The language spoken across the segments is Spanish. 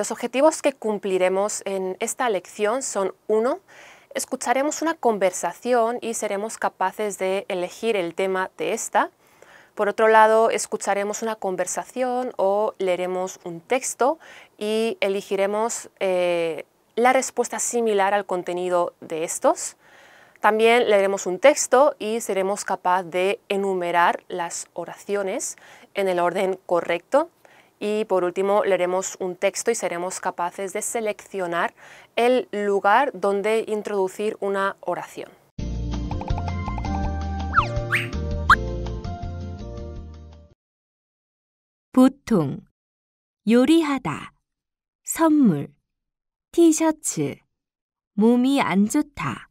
Los objetivos que cumpliremos en esta lección son uno, Escucharemos una conversación y seremos capaces de elegir el tema de esta. Por otro lado, escucharemos una conversación o leeremos un texto y elegiremos eh, la respuesta similar al contenido de estos. También leeremos un texto y seremos capaces de enumerar las oraciones en el orden correcto y por último leeremos un texto y seremos capaces de seleccionar el lugar donde introducir una oración. 보통, 요리하다, 선물, 티셔츠, 몸이 안 좋다,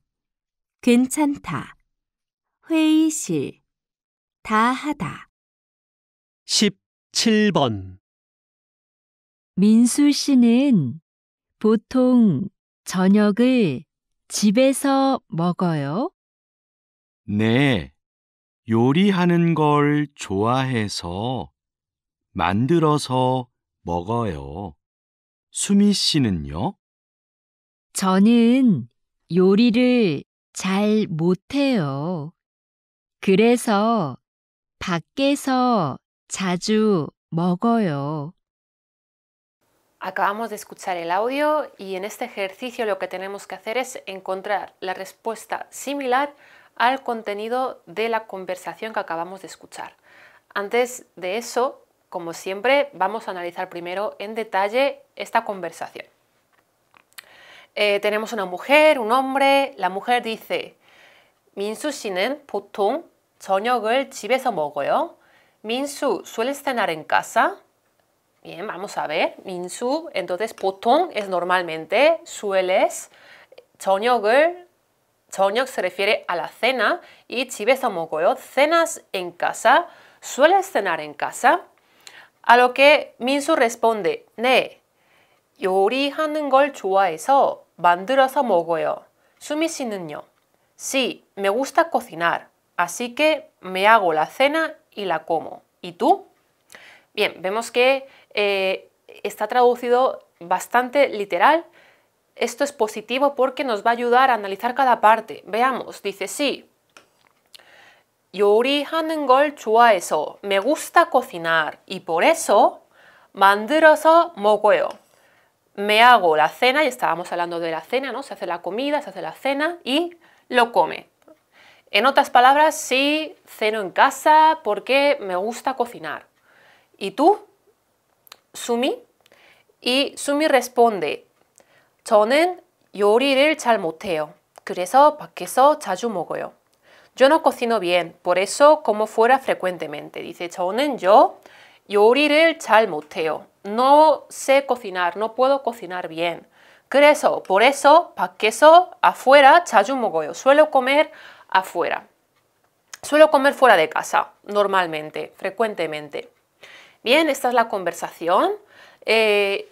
괜찮다, 회의실, 다 17번 민수 씨는 보통 저녁을 집에서 먹어요? 네, 요리하는 걸 좋아해서 만들어서 먹어요. 수미 씨는요? 저는 요리를 잘 못해요. 그래서 밖에서 자주 먹어요. Acabamos de escuchar el audio y en este ejercicio lo que tenemos que hacer es encontrar la respuesta similar al contenido de la conversación que acabamos de escuchar. Antes de eso, como siempre, vamos a analizar primero en detalle esta conversación. Eh, tenemos una mujer, un hombre, la mujer dice, Minsu Shinen Putung, 저녁을 집에서 min Minsu suele cenar en casa. Bien, vamos a ver. Minsu Entonces, potong es normalmente, sueles. 저녁을 저녁 se refiere a la cena y 집에서 Cenas en casa. ¿Sueles cenar en casa? A lo que Minsu responde, ne 요리하는 걸 좋아해서 만들어서 먹어요. sumi 씨는요? Sí, me gusta cocinar, así que me hago la cena y la como. ¿Y tú? Bien, vemos que eh, está traducido bastante literal. Esto es positivo porque nos va a ayudar a analizar cada parte. Veamos, dice sí. Yuri 걸 eso me gusta cocinar y por eso 만들어서 먹어요. Me hago la cena, y estábamos hablando de la cena, ¿no? Se hace la comida, se hace la cena y lo come. En otras palabras, sí, ceno en casa porque me gusta cocinar. ¿Y tú? Sumi y Sumi responde 저는 요리를 잘 그래서 Yo no cocino bien, por eso como fuera frecuentemente. Dice 저는 yo 요리를 잘 못해요. No sé cocinar, no puedo cocinar bien. 그래서, por eso, 밖에서, afuera, 자주 먹어요. Suelo comer afuera. Suelo comer fuera de casa, normalmente, frecuentemente. Bien, esta es la conversación. Eh,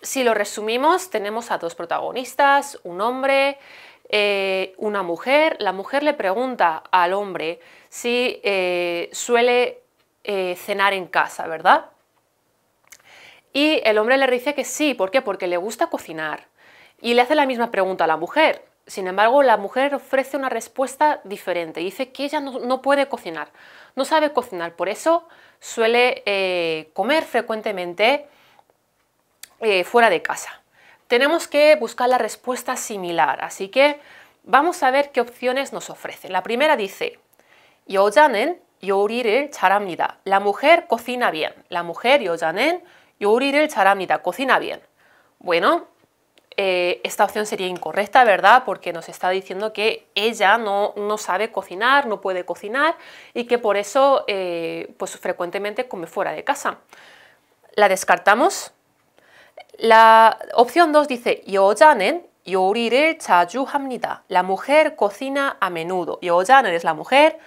si lo resumimos, tenemos a dos protagonistas, un hombre, eh, una mujer. La mujer le pregunta al hombre si eh, suele cenar en casa, ¿verdad? Y el hombre le dice que sí, ¿por qué? Porque le gusta cocinar. Y le hace la misma pregunta a la mujer. Sin embargo, la mujer ofrece una respuesta diferente. Dice que ella no, puede cocinar, no sabe cocinar, por eso suele eh, comer frecuentemente eh, fuera de casa. Tenemos que buscar la respuesta similar, así que vamos a ver qué opciones nos ofrece. La primera dice, charamida. La mujer cocina bien. La mujer, charamida Cocina bien. Bueno, eh, esta opción sería incorrecta, ¿verdad? Porque nos está diciendo que ella no, sabe cocinar, no puede cocinar y que por eso eh, pues frecuentemente come fuera de casa. La descartamos. La opción 2 dice yo urire chayu hamnida: La mujer cocina a menudo. janen es la mujer.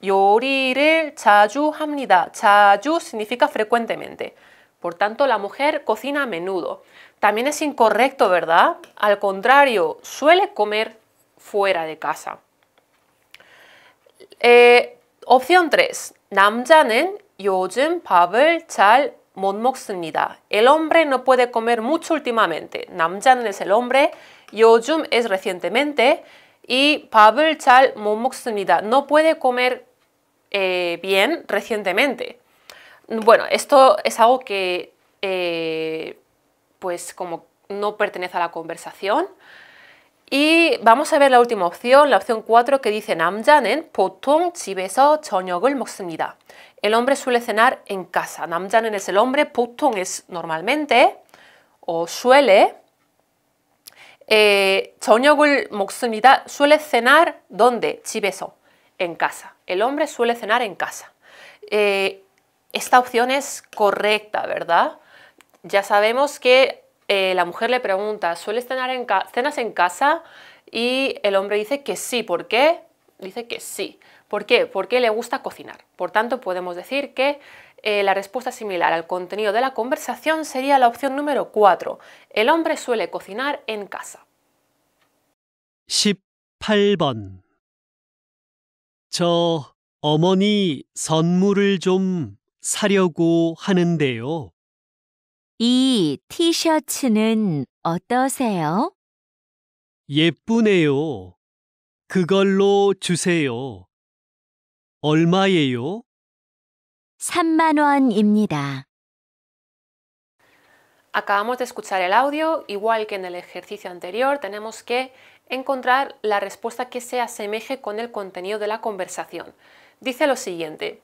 chayu chayu hamnida. Chayu significa frecuentemente. Por tanto, la mujer cocina a menudo. También es incorrecto, ¿verdad? Al contrario, suele comer fuera de casa. Eh, opción 3. 남자는 요즘 밥을 잘 El hombre no puede comer mucho últimamente. 남자는 es el hombre, 요즘 es recientemente y Pavel Chal No puede comer eh, bien recientemente. Bueno, esto es algo que, eh, pues como no pertenece a la conversación. Y vamos a ver la última opción, la opción 4 que dice Namjanen, puttung, chibeso chonyogul moksenida. El hombre suele cenar en casa. Namjanen es el hombre, puttung es normalmente o suele. Eh, moksenida Suele cenar ¿dónde? Chibeso, en casa. El hombre suele cenar en casa. Eh, esta opción es correcta, ¿verdad? Ya sabemos que eh, la mujer le pregunta, ¿sueles cenar cenas en casa? Y el hombre dice que sí, ¿por qué? Dice que sí. ¿Por qué? Porque le gusta cocinar. Por tanto, podemos decir que eh, la respuesta similar al contenido de la conversación sería la opción número 4. El hombre suele cocinar en casa. 18번 저 사려고 하는데요. 이 티셔츠는 어떠세요? 예쁘네요. 그걸로 주세요. 얼마예요? 3만 원입니다. Acabamos de escuchar el audio, igual que en el ejercicio anterior, tenemos que encontrar la respuesta que se asemeje con el contenido de la conversación. Dice lo siguiente.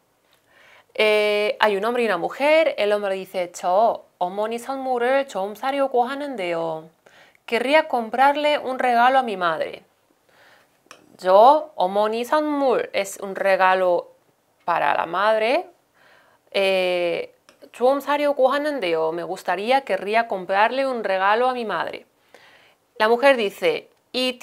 Eh, hay un hombre y una mujer. El hombre dice, Cho, Omoni 선물을 Sario Querría comprarle un regalo a mi madre. Yo, san moor es un regalo para la madre. Eh, Sario cuhan Me gustaría, querría comprarle un regalo a mi madre. La mujer dice, y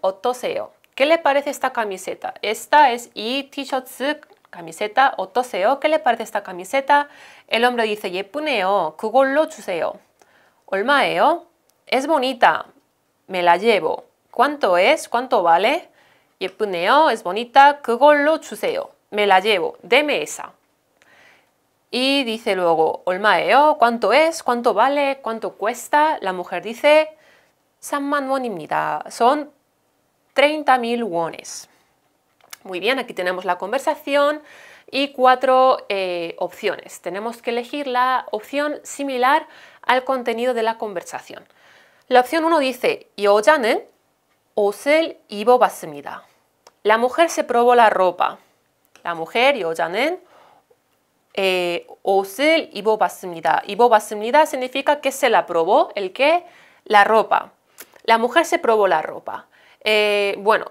otoseo. ¿Qué le parece esta camiseta? Esta es t-shirt camiseta o toseo ¿Qué le parece esta camiseta? El hombre dice yepuneo, 그걸로 chuseo! ¿Olmaeo? Es bonita. Me la llevo. ¿Cuánto es? ¿Cuánto vale? ¡Yepuneo! Es bonita. 그걸로 chuseo! Me la llevo. Deme esa. Y dice luego, ¿Olmaeo? ¿Cuánto es? ¿Cuánto vale? ¿Cuánto cuesta? La mujer dice, san 만 son Son mil wones. Muy bien, aquí tenemos la conversación y cuatro eh, opciones. Tenemos que elegir la opción similar al contenido de la conversación. La opción 1 dice, osel ibo basmida La mujer se probó la ropa. La mujer, osel ibo basmida Ibo basmida significa que se la probó, el que, la ropa. La mujer se probó la ropa. Eh, bueno,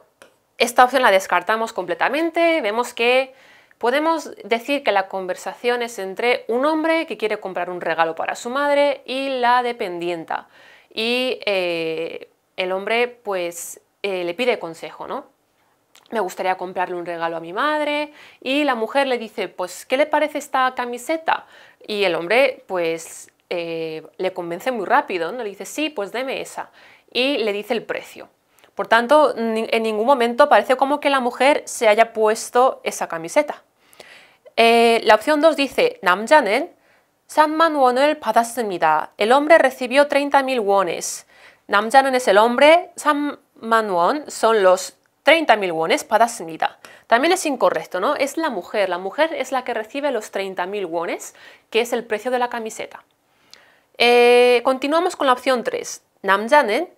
esta opción la descartamos completamente, vemos que podemos decir que la conversación es entre un hombre que quiere comprar un regalo para su madre y la dependienta. Y eh, el hombre pues eh, le pide consejo, ¿no? Me gustaría comprarle un regalo a mi madre y la mujer le dice, pues, ¿qué le parece esta camiseta? Y el hombre pues eh, le convence muy rápido, ¿no? Le dice, sí, pues deme esa. Y le dice el precio. Por tanto, en ningún momento parece como que la mujer se haya puesto esa camiseta. Eh, la opción 2 dice, Namjanen, 3 won manuel 받았습니다. El hombre recibió 30.000 wones. Namjanen es el hombre, Sam won son los 30.000 wones 받았습니다. También es incorrecto, ¿no? Es la mujer, la mujer es la que recibe los 30.000 wones, que es el precio de la camiseta. Eh, continuamos con la opción 3. Namjanen.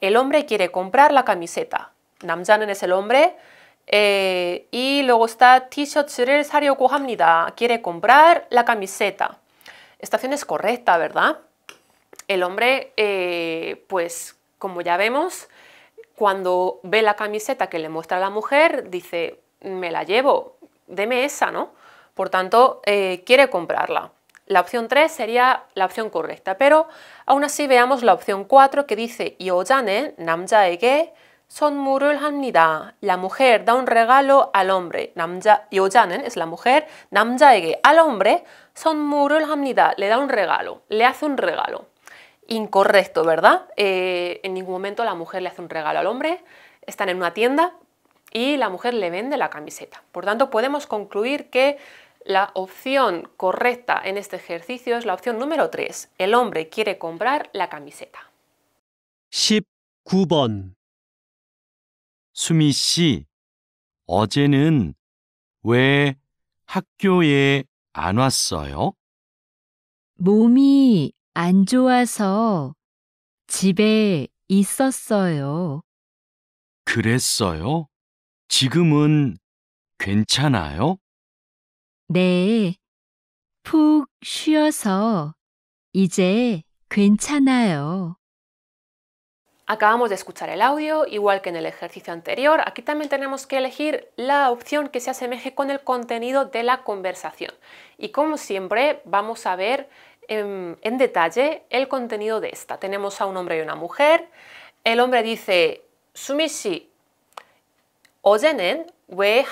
El hombre quiere comprar la camiseta. 남자는 es el hombre. y luego está t 사려고 합니다. Quiere comprar la camiseta. Esta acción es correcta, ¿verdad? El hombre, pues como ya vemos, cuando ve la camiseta que le muestra la mujer, dice, me la llevo, deme esa, ¿no? Por tanto, quiere comprarla. La opción 3 sería la opción correcta, pero aún así veamos la opción 4 que dice 여자는 남자에게 La mujer da un regalo al hombre. es la mujer, al hombre Le da un regalo, le hace un regalo. Incorrecto, ¿verdad? Eh, en ningún momento la mujer le hace un regalo al hombre. Están en una tienda y la mujer le vende la camiseta. Por tanto, podemos concluir que la opción correcta en este ejercicio es la opción número 3. El hombre quiere comprar la camiseta. 19번 수미 씨, 어제는 왜 학교에 안 왔어요? 몸이 안 좋아서 집에 있었어요. 그랬어요? 지금은 괜찮아요? 네. Acabamos de escuchar el audio, igual que en el ejercicio anterior, aquí también tenemos que elegir la opción que se asemeje con el contenido de la conversación. Y como siempre, vamos a ver em, en, detalle el contenido de esta. Tenemos a un hombre y una mujer. El hombre dice, Sumi si, 왜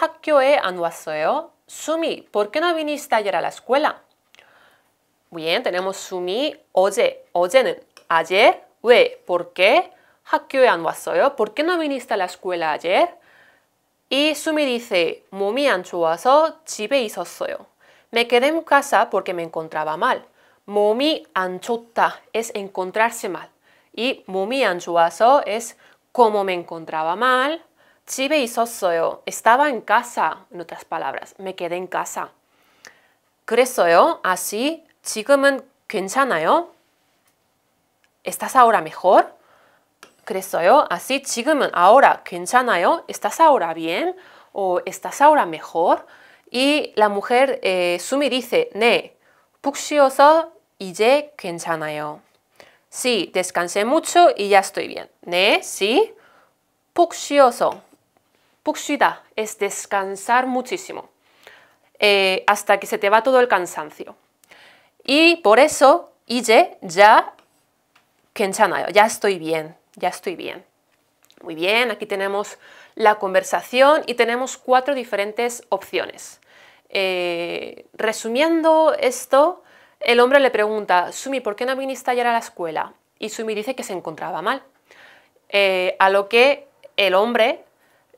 Sumi, ¿por qué no viniste ayer a la escuela? bien, tenemos Sumi, oye, oye ayer, we, ¿por qué? 학교에 안 ¿Por qué no viniste a la escuela ayer? Y Sumi dice, 몸이 안 좋아서 집에 있었어요. Me quedé en casa porque me encontraba mal. 몸이 안 es encontrarse mal. Y 몸이 안 es como me encontraba mal, 집에 있었어요. Estaba en casa, en otras palabras. Me quedé en casa. 그랬어요. Así, 지금은 괜찮아요? ¿Estás ahora mejor? 그랬어요. Así, 지금은 ahora 괜찮아요? ¿Estás ahora bien? ¿O estás ahora mejor? Y la mujer, eh, Sumi, dice, 네, puxioso 쉬어서 이제 괜찮아요. Sí, descansé mucho y ya estoy bien. 네, sí, 푹 Puxida es descansar muchísimo, eh, hasta que se te va todo el cansancio. Y por eso, Iye, ya, ya estoy bien, ya estoy bien. Muy bien, aquí tenemos la conversación y tenemos cuatro diferentes opciones. Eh, resumiendo esto, el hombre le pregunta, Sumi, ¿por qué no viniste ayer a la escuela? Y Sumi dice que se encontraba mal. Eh, a lo que el hombre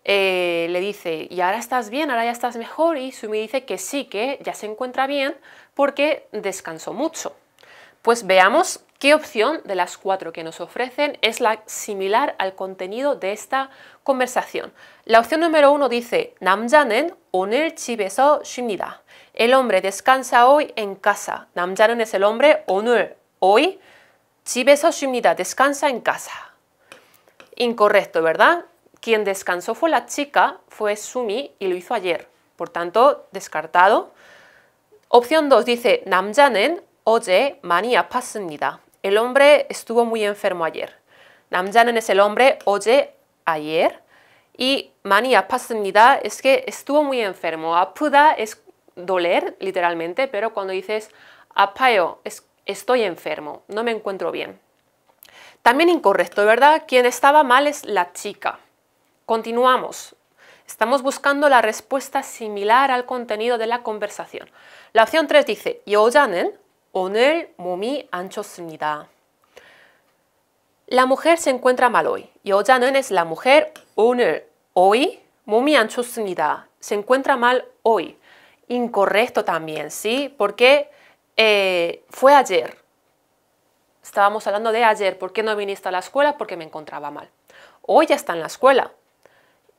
eh, le dice, ¿y ahora estás bien? ¿Ahora ya estás mejor? Y Sumi dice que sí, que ya se encuentra bien porque descansó mucho. Pues veamos qué opción de las cuatro que nos ofrecen es la similar al contenido de esta conversación. La opción número uno dice, namjanen oner chibeso shimnida El hombre descansa hoy en casa. Namjanen es el hombre, onul, hoy, chibeso shimnida, descansa en casa. Incorrecto, ¿verdad? Quien descansó fue la chica, fue Sumi y lo hizo ayer. Por tanto, descartado. Opción 2 dice namjanen oye manía pasenida. El hombre estuvo muy enfermo ayer. Namjanen es el hombre, oye, ayer. Y manía pasenida es que estuvo muy enfermo. Apuda es doler, literalmente, pero cuando dices apayo estoy enfermo, no me encuentro bien. También incorrecto, ¿verdad? Quien estaba mal es la chica. Continuamos. Estamos buscando la respuesta similar al contenido de la conversación. La opción 3 dice, yo ya momi La mujer se encuentra mal hoy. Yo ya es la mujer hoy, momi ancho Se encuentra mal hoy. Incorrecto también, ¿sí? Porque eh, fue ayer. Estábamos hablando de ayer. ¿Por qué no viniste a la escuela? Porque me encontraba mal. Hoy ya está en la escuela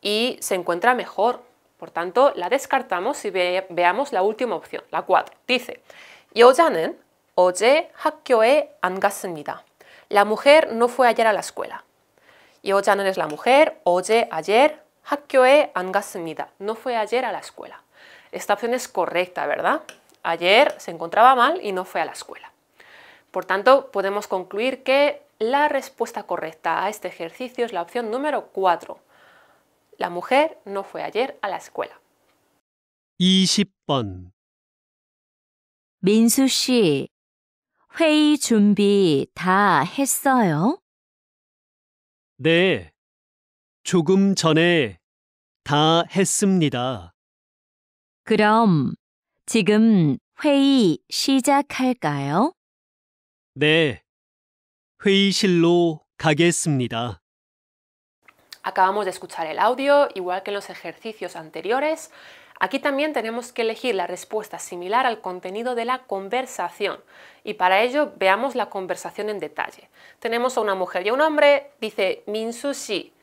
y se encuentra mejor. Por tanto, la descartamos y veamos la última opción, la 4. Dice, La mujer no fue ayer a la escuela. 여자는 es la mujer, oye, ayer, e No fue ayer a la escuela. Esta opción es correcta, ¿verdad? Ayer se encontraba mal y no fue a la escuela. Por tanto, podemos concluir que la respuesta correcta a este ejercicio es la opción número 4. La mujer no fue ayer a la escuela. 20번 민수 씨, 회의 준비 다 했어요? 네, 조금 전에 다 했습니다. 그럼 지금 회의 시작할까요? 네, 회의실로 가겠습니다. Acabamos de escuchar el audio, igual que en los ejercicios anteriores. Aquí también tenemos que elegir la respuesta similar al contenido de la conversación y para ello veamos la conversación en detalle. Tenemos a una mujer y a un hombre, dice Minsu si,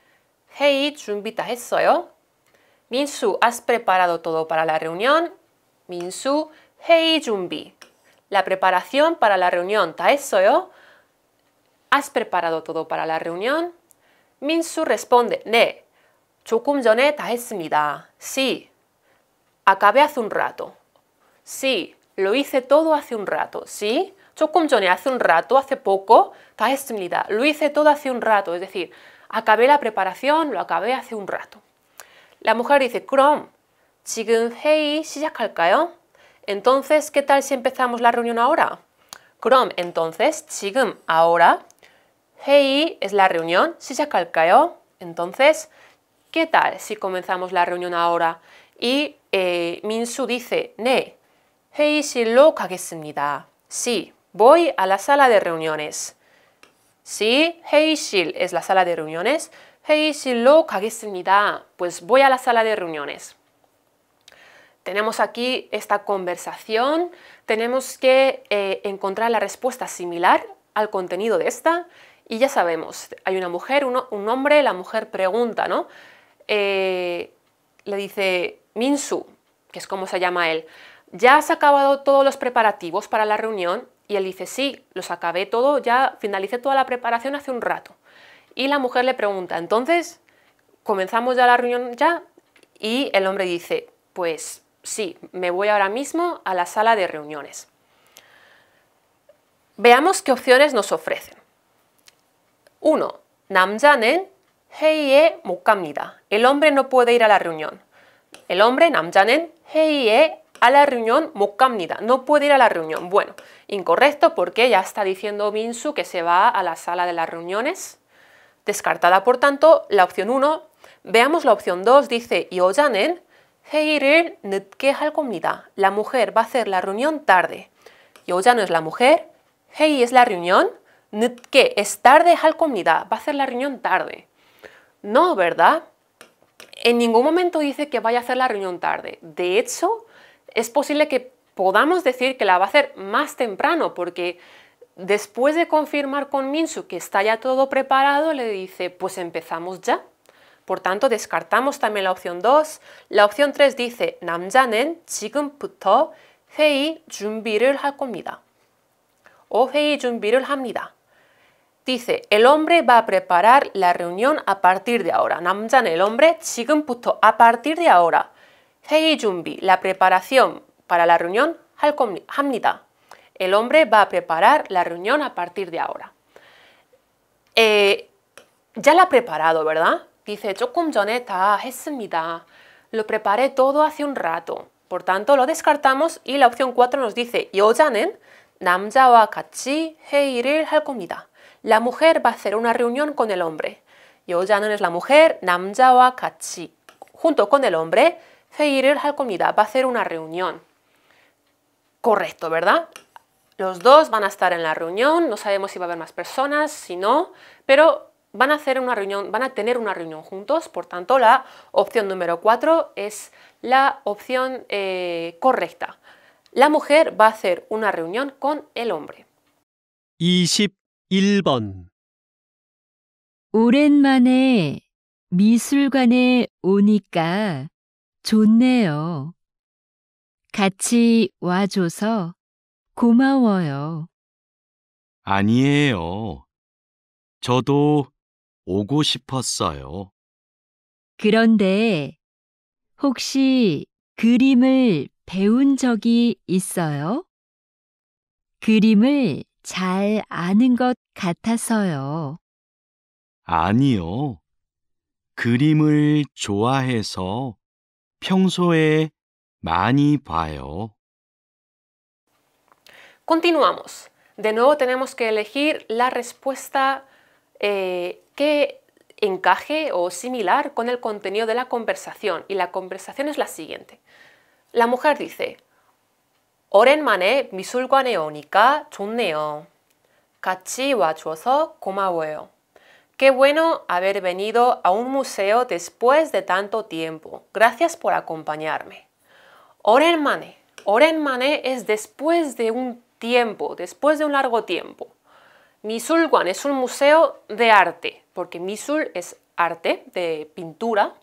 hey, 준비다 min eh? Minsu, ¿has preparado todo para la reunión? Minsu, hey, jumbi La preparación para la reunión, ¿ta eh? ¿Has preparado todo para la reunión? Minsu responde, 네. 조금 전에 다 Sí. Acabé hace un rato. Sí. Lo hice todo hace un rato. Sí. 조금 전에 hace un rato, hace poco. 다 했습니다. Lo hice todo hace un rato. Es decir, acabé la preparación, lo acabé hace un rato. La mujer dice, 그럼 si ya 시작할까요? Entonces, ¿qué tal si empezamos la reunión ahora? 그럼 entonces, 지금, ahora, Hey es la reunión, se si 시작할까요? Entonces, ¿qué tal si comenzamos la reunión ahora? Y eh, Minsu dice, sil mi da. Sí, voy a la sala de reuniones. Sí, sil es la sala de reuniones. lo da. Pues voy a la sala de reuniones. Tenemos aquí esta conversación, tenemos que eh, encontrar la respuesta similar al contenido de esta y ya sabemos, hay una mujer, un hombre, la mujer pregunta, ¿no? Eh, le dice, Minsu, que es como se llama él, ¿ya has acabado todos los preparativos para la reunión? Y él dice, sí, los acabé todo, ya finalicé toda la preparación hace un rato. Y la mujer le pregunta, entonces, ¿comenzamos ya la reunión ya? Y el hombre dice, pues sí, me voy ahora mismo a la sala de reuniones. Veamos qué opciones nos ofrecen. 1. 남자는 회의에 못 갑니다. El hombre no puede ir a la reunión. El hombre, 남자는 회의에 a la reunión 못 갑니다. No puede ir a la reunión. Bueno, incorrecto porque ya está diciendo Minsu que se va a la sala de las reuniones. Descartada, por tanto, la opción 1. Veamos la opción 2. Dice 여자는 회의를 늦게 할 겁니다. La mujer va a hacer la reunión tarde. 여자는 es la mujer, hey es la reunión, que es tarde al comida? va a hacer la reunión tarde. No, ¿verdad? En ningún momento dice que vaya a hacer la reunión tarde. De hecho, es posible que podamos decir que la va a hacer más temprano, porque después de confirmar con Minsu que está ya todo preparado, le dice, pues empezamos ya. Por tanto, descartamos también la opción 2. La opción 3 dice, 남자는 지금부터 회의 준비를 comida. o 회의 준비를 합니다. Dice, el hombre va a preparar la reunión a partir de ahora. 남자는 el hombre 지금부터 a partir de ahora. 회의 la preparación para la reunión El hombre va a preparar la reunión a partir de ahora. Eh, ya la ha preparado, ¿verdad? Dice, 조금 전에 Lo preparé todo hace un rato. Por tanto, lo descartamos y la opción 4 nos dice, 여자는 남자와 같이 회의를 할 겁니다. La mujer va a hacer una reunión con el hombre. Yo ya no es la mujer, Namjawa kachi. Junto con el hombre, feirir al Va a hacer una reunión. Correcto, ¿verdad? Los dos van a estar en la reunión, no sabemos si va a haber más personas, si no, pero van a hacer una reunión, van a tener una reunión juntos, por tanto la opción número 4 es la opción eh, correcta. La mujer va a hacer una reunión con el hombre. 1번 오랜만에 미술관에 오니까 좋네요. 같이 와줘서 고마워요. 아니에요. 저도 오고 싶었어요. 그런데 혹시 그림을 배운 적이 있어요? 그림을 Continuamos. De nuevo tenemos que elegir la respuesta eh, que encaje o similar con el contenido de la conversación. Y la conversación es la siguiente. La mujer dice, 오랜만에 미술관에 오니까 좋네요. 같이 와줘서 고마워요. Qué bueno haber venido a un museo después de tanto tiempo. Gracias por acompañarme. 오랜만에. 오랜만에 es después de un tiempo, después de un largo tiempo. 미술관 es un museo de arte, porque misul es arte de pintura.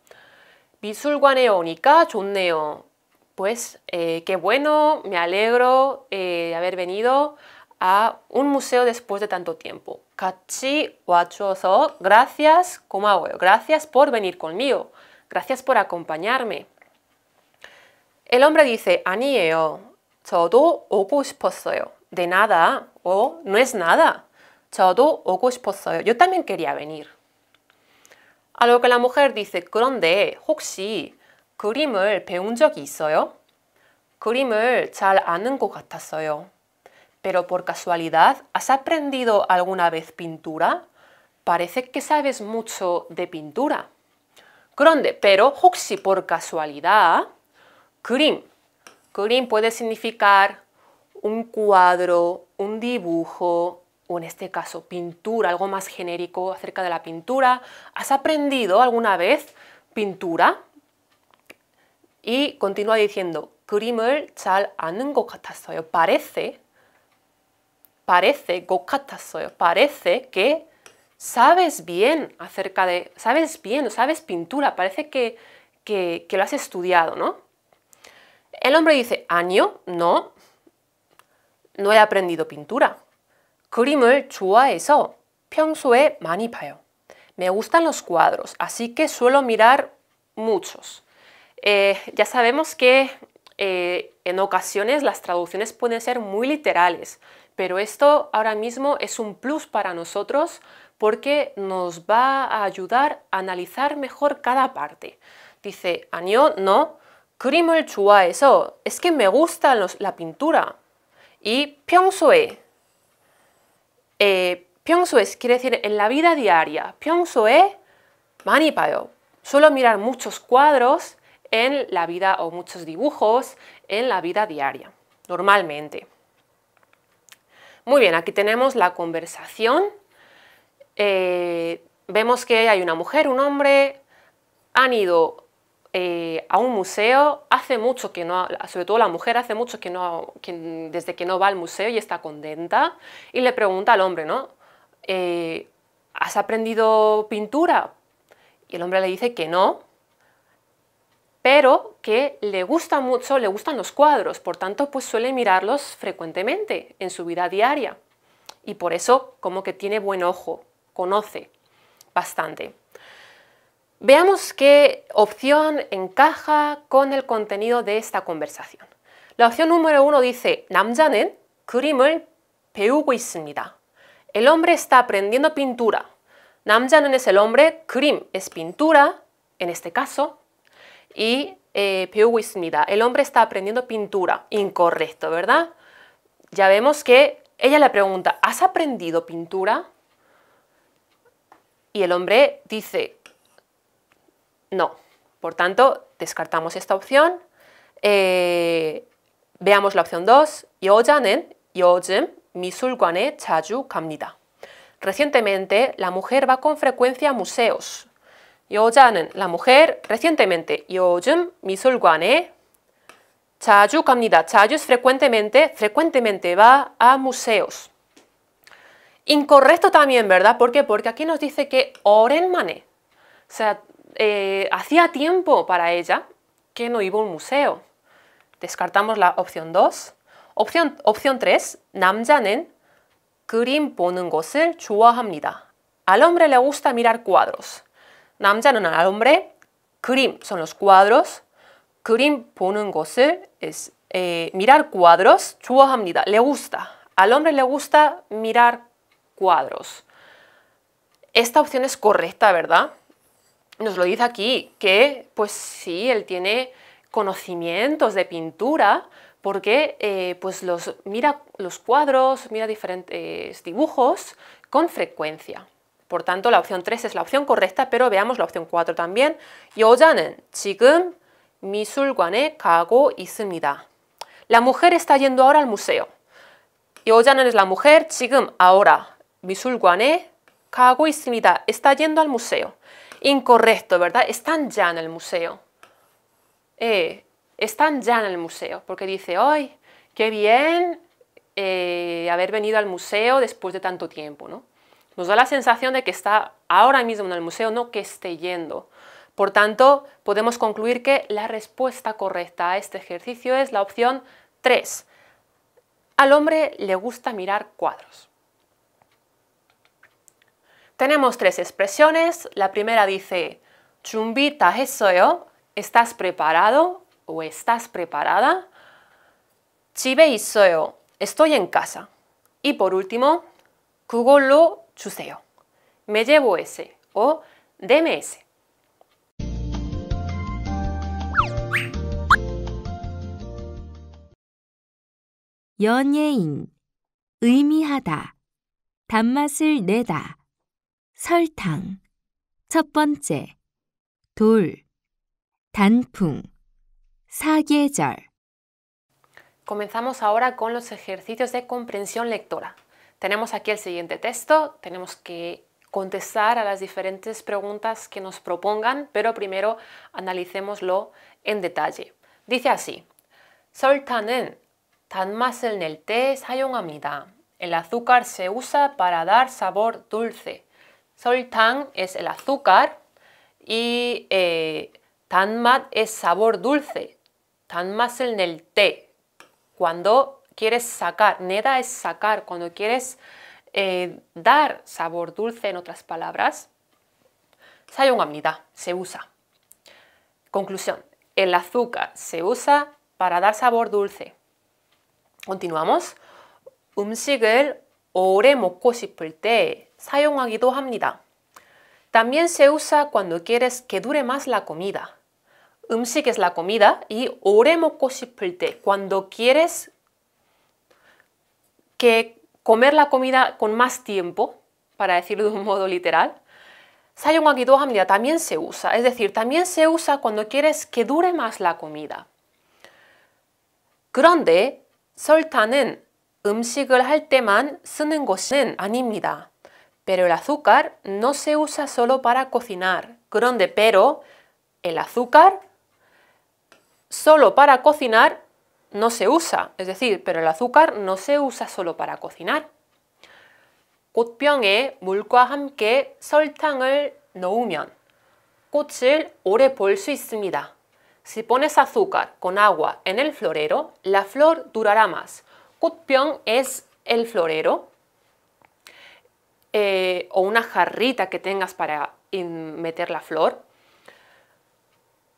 미술관에 오니까 e pues eh, qué bueno, me alegro de eh, haber venido a un museo después de tanto tiempo. Kachi gracias, como gracias por venir conmigo, gracias por acompañarme. El hombre dice, anieo, todo de nada, o no es nada, yo también quería venir. A lo que la mujer dice, 그런데 혹시 그림을 배운 적이 있어요? 그림을 잘 아는 것 같았어요. Pero por casualidad, ¿has aprendido alguna vez pintura? Parece que sabes mucho de pintura. 그런데, pero 혹시 por casualidad, 그림. 그림 puede significar un cuadro, un dibujo, o en este caso pintura, algo más genérico acerca de la pintura. ¿Has aprendido alguna vez pintura? Y continúa diciendo, 그림을 잘 아는 것 같았어요. Parece, parece, 것 같았어요. Parece que sabes bien acerca de, sabes bien, sabes pintura, parece que, que, que lo has estudiado, ¿no? El hombre dice, año, no, no he aprendido pintura. 그림을 좋아해서 평소에 많이 봐요. Me gustan los cuadros, así que suelo mirar muchos. Eh, ya sabemos que eh, en ocasiones las traducciones pueden ser muy literales, pero esto ahora mismo es un plus para nosotros porque nos va a ayudar a analizar mejor cada parte. Dice, Anio, no, chua eso es que me gusta la pintura. Y 평소에, eh, es quiere decir en la vida diaria. 평소에 Soe Solo Suelo mirar muchos cuadros en la vida o muchos dibujos en la vida diaria, normalmente. Muy bien, aquí tenemos la conversación. Eh, vemos que hay una mujer, un hombre, han ido eh, a un museo, hace mucho que no, sobre todo la mujer hace mucho que no, desde que no va al museo y está contenta, y le pregunta al hombre, ¿no? Eh, ¿Has aprendido pintura? Y el hombre le dice que no, pero que le gusta mucho, le gustan los cuadros, por tanto, pues suele mirarlos frecuentemente en su vida diaria. Y por eso, como que tiene buen ojo, conoce bastante. Veamos qué opción encaja con el contenido de esta conversación. La opción número uno dice, Namjanen, Krim, peu El hombre está aprendiendo pintura. Namjanen es el hombre, krim es pintura, en este caso, y eh, El hombre está aprendiendo pintura. Incorrecto, ¿verdad? Ya vemos que ella le pregunta, ¿has aprendido pintura? Y el hombre dice, no. Por tanto, descartamos esta opción. Eh, veamos la opción 2. Recientemente, la mujer va con frecuencia a museos. 여자는 la mujer recientemente yo 미술관에 자주 갑니다. 자주 frecuentemente, frecuentemente va a museos. Incorrecto también, ¿verdad? ¿Por qué? Porque aquí nos dice que Orenmane, o sea, eh, hacía tiempo para ella que no iba a un museo. Descartamos la opción 2. Opción, opción 3, 남자는 그림 보는 것을 좋아합니다. Al hombre le gusta mirar cuadros. 남자는 al hombre, 그림 son los cuadros, 그림 보는 것을 es eh, mirar cuadros, 좋아합니다. Le gusta. Al hombre le gusta mirar cuadros. Esta opción es correcta, ¿verdad? Nos lo dice aquí que, pues sí, él tiene conocimientos de pintura porque eh, pues los, mira los cuadros, mira diferentes eh, dibujos con frecuencia. Por tanto, la opción 3 es la opción correcta, pero veamos la opción 4 también. La mujer está yendo ahora al museo. 여자는 es la mujer, chigum ahora. 미술관에 가고 있습니다. Está yendo al museo. Incorrecto, ¿verdad? Están ya en el museo. están ya en el museo, porque dice, ¡ay, qué bien eh, haber venido al museo después de tanto tiempo! ¿no? Nos da la sensación de que está ahora mismo en el museo, no que esté yendo. Por tanto, podemos concluir que la respuesta correcta a este ejercicio es la opción 3. Al hombre le gusta mirar cuadros. Tenemos tres expresiones. La primera dice chumbita ¿estás preparado o estás preparada? Chibe estoy en casa. Y por último, kugolo chuseo. Me llevo ese o deme ese. 연예인, 의미하다, 단맛을 내다, 설탕. 첫 번째, 돌, 단풍, Comenzamos ahora con los ejercicios de comprensión lectora. Tenemos aquí el siguiente texto, tenemos que contestar a las diferentes preguntas que nos propongan, pero primero analicémoslo en detalle. Dice así, sol 단맛을 낼때 사용합니다. El azúcar se usa para dar sabor dulce. tan es el azúcar y eh, tan más es sabor dulce. Tan más el té, cuando quieres sacar, neda es sacar, cuando quieres eh, dar sabor dulce, en otras palabras, amida. se usa. Conclusión, el azúcar se usa para dar sabor dulce. Continuamos. 음식을 오래 먹고 싶을 때 사용하기도 También se usa cuando quieres que dure más la comida. 음식 es la comida y 오래 먹고 cuando quieres que comer la comida con más tiempo, para decirlo de un modo literal, también se usa, es decir, también se usa cuando quieres que dure más la comida. Pero el azúcar no se usa solo para cocinar. pero el azúcar solo para cocinar no se usa, es decir, pero el azúcar no se usa solo para cocinar. 꽃병에 물과 함께 설탕을 넣으면 꽃을 오래 볼 있습니다. Si pones azúcar con agua en el florero, la flor durará más. Cutpión es el florero eh, o una jarrita que tengas para meter la flor.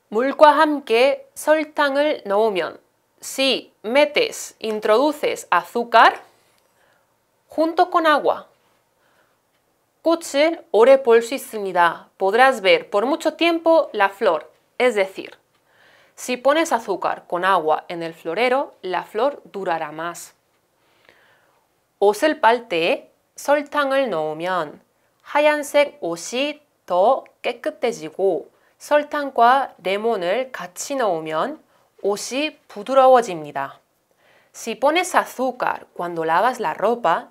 물과 함께 설탕을 넣으면 si metes, introduces azúcar junto con agua. Kutsel ore Podrás ver por mucho tiempo la flor, es decir, si pones azúcar con agua en el florero, la flor durará más. Osel 빨때 설탕을 넣으면 하얀색 옷이 더 깨끗해지고 설탕과 레몬을 같이 넣으면 옷이 부드러워집니다. Si pones azúcar cuando lavas la ropa,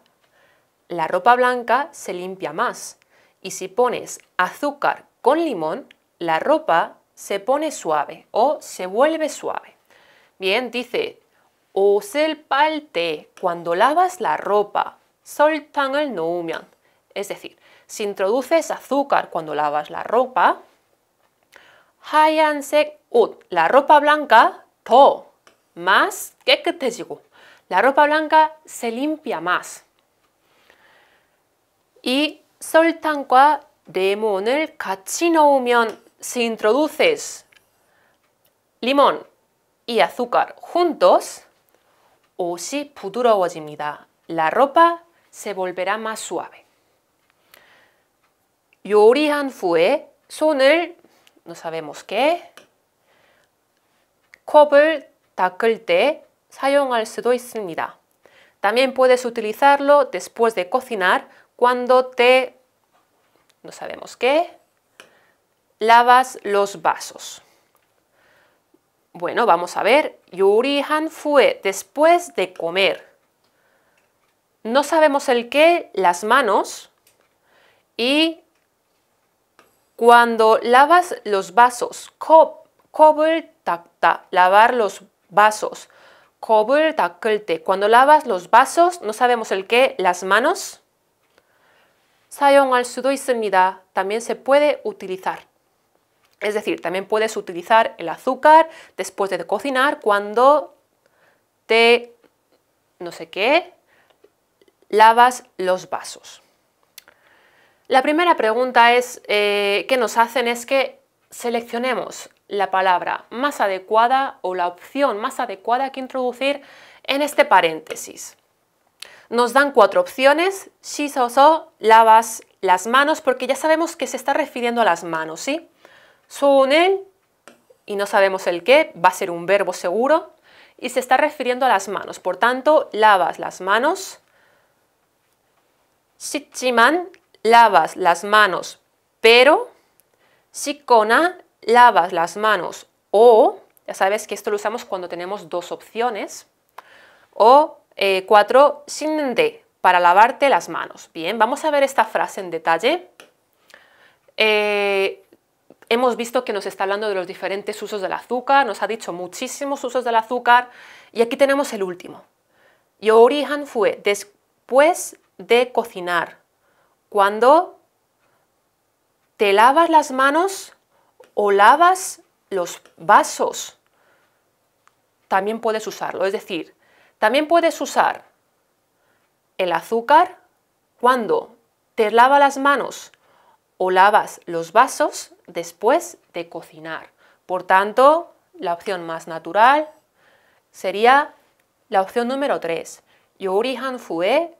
la ropa blanca se limpia más. Y si pones azúcar con limón, la ropa se pone suave o se vuelve suave. Bien, dice, el palte cuando lavas la ropa, el noumian. Es decir, si introduces azúcar cuando lavas la ropa, la ropa blanca 더, más 깨끗해지고 la ropa blanca se limpia más. Y 이 설탕과 레몬을 같이 넣으면 se introduces limón y azúcar juntos, O o 부드러워집니다. La ropa se volverá más suave. fue son el no sabemos qué 컵을 닦을 때 사용할 수도 있습니다. También puedes utilizarlo después de cocinar cuando te, no sabemos qué, lavas los vasos. Bueno, vamos a ver. Yurihan fue después de comer. No sabemos el qué, las manos. Y cuando lavas los vasos, 컵을 lavar los vasos. cuando lavas los vasos, no sabemos el qué, las manos. 사용할 수도 있습니다. También se puede utilizar. Es decir, también puedes utilizar el azúcar después de cocinar cuando te, no sé qué, lavas los vasos. La primera pregunta es, eh, que nos hacen es que seleccionemos la palabra más adecuada o la opción más adecuada que introducir en este paréntesis. Nos dan cuatro opciones, si, so, so, lavas las manos, porque ya sabemos que se está refiriendo a las manos, ¿sí? Su, y no sabemos el qué, va a ser un verbo seguro, y se está refiriendo a las manos, por tanto, lavas las manos, shichiman, lavas las manos, pero, Si, shikona, lavas las manos o, ya sabes que esto lo usamos cuando tenemos dos opciones, o eh, cuatro, sin de, para lavarte las manos. Bien, vamos a ver esta frase en detalle. Eh, hemos visto que nos está hablando de los diferentes usos del azúcar, nos ha dicho muchísimos usos del azúcar, y aquí tenemos el último. origen fue después de cocinar, cuando te lavas las manos o lavas los vasos, también puedes usarlo. Es decir, también puedes usar el azúcar cuando te lava las manos o lavas los vasos después de cocinar. Por tanto, la opción más natural sería la opción número 3. 요리한 fue